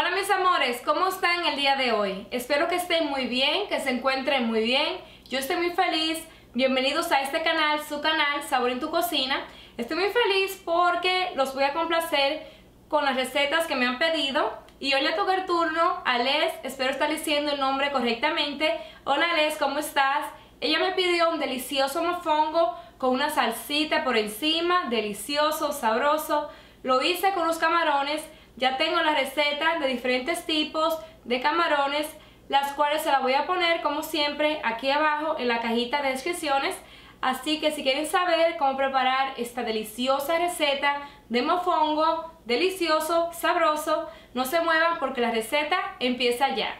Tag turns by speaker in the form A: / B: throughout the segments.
A: Hola mis amores, ¿cómo están el día de hoy? Espero que estén muy bien, que se encuentren muy bien. Yo estoy muy feliz. Bienvenidos a este canal, su canal, Sabor en tu Cocina. Estoy muy feliz porque los voy a complacer con las recetas que me han pedido. Y hoy le toca el turno a Les, espero estar diciendo el nombre correctamente. Hola Les, ¿cómo estás? Ella me pidió un delicioso mofongo con una salsita por encima, delicioso, sabroso. Lo hice con unos camarones ya tengo la receta de diferentes tipos de camarones, las cuales se las voy a poner como siempre aquí abajo en la cajita de descripciones. Así que si quieren saber cómo preparar esta deliciosa receta de mofongo, delicioso, sabroso, no se muevan porque la receta empieza ya.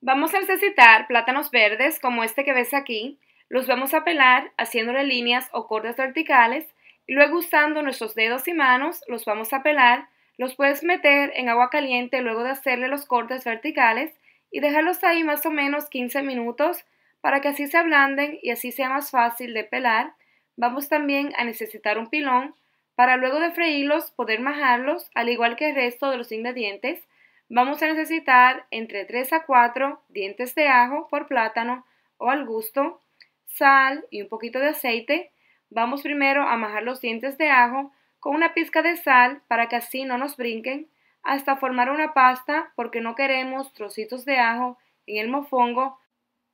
A: Vamos a necesitar plátanos verdes como este que ves aquí. Los vamos a pelar haciéndole líneas o cortes verticales y luego usando nuestros dedos y manos los vamos a pelar los puedes meter en agua caliente luego de hacerle los cortes verticales y dejarlos ahí más o menos 15 minutos para que así se ablanden y así sea más fácil de pelar. Vamos también a necesitar un pilón para luego de freírlos poder majarlos al igual que el resto de los ingredientes. Vamos a necesitar entre 3 a 4 dientes de ajo por plátano o al gusto, sal y un poquito de aceite. Vamos primero a majar los dientes de ajo con una pizca de sal para que así no nos brinquen, hasta formar una pasta porque no queremos trocitos de ajo en el mofongo.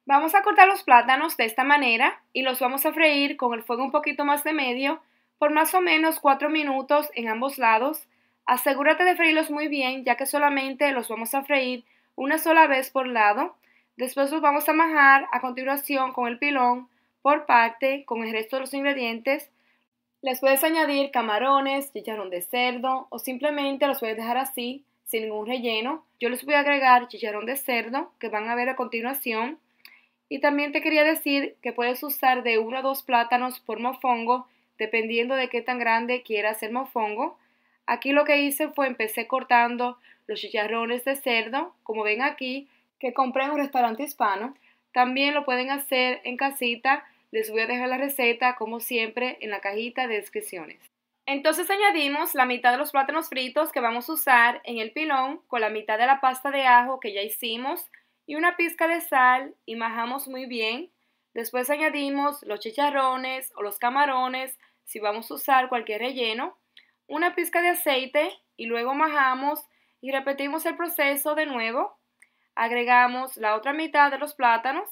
A: Vamos a cortar los plátanos de esta manera y los vamos a freír con el fuego un poquito más de medio por más o menos 4 minutos en ambos lados. Asegúrate de freírlos muy bien ya que solamente los vamos a freír una sola vez por lado. Después los vamos a majar a continuación con el pilón por parte con el resto de los ingredientes les puedes añadir camarones, chicharrón de cerdo o simplemente los puedes dejar así, sin ningún relleno. Yo les voy a agregar chicharrón de cerdo que van a ver a continuación. Y también te quería decir que puedes usar de uno a dos plátanos por mofongo, dependiendo de qué tan grande quieras el mofongo. Aquí lo que hice fue empecé cortando los chicharrones de cerdo, como ven aquí, que compré en un restaurante hispano. También lo pueden hacer en casita les voy a dejar la receta, como siempre, en la cajita de descripciones. Entonces añadimos la mitad de los plátanos fritos que vamos a usar en el pilón con la mitad de la pasta de ajo que ya hicimos y una pizca de sal y majamos muy bien. Después añadimos los chicharrones o los camarones si vamos a usar cualquier relleno, una pizca de aceite y luego majamos y repetimos el proceso de nuevo. Agregamos la otra mitad de los plátanos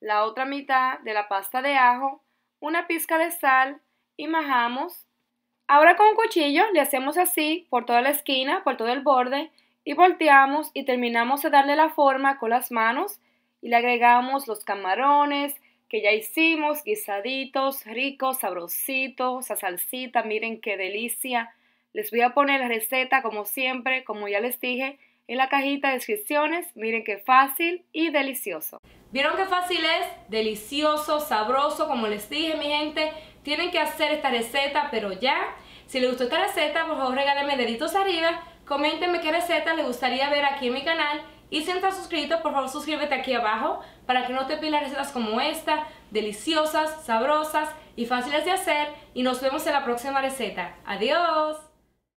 A: la otra mitad de la pasta de ajo, una pizca de sal y majamos. Ahora con un cuchillo le hacemos así por toda la esquina, por todo el borde y volteamos y terminamos de darle la forma con las manos y le agregamos los camarones que ya hicimos, guisaditos, ricos, sabrositos, esa salsita, miren qué delicia. Les voy a poner la receta como siempre, como ya les dije, en la cajita de descripciones. Miren qué fácil y delicioso. ¿Vieron qué fácil es? Delicioso, sabroso, como les dije mi gente. Tienen que hacer esta receta, pero ya. Si les gustó esta receta, por favor regálenme deditos arriba. Coméntenme qué receta les gustaría ver aquí en mi canal. Y si no estás suscrito, por favor suscríbete aquí abajo para que no te pierdas recetas como esta, deliciosas, sabrosas y fáciles de hacer. Y nos vemos en la próxima receta. ¡Adiós!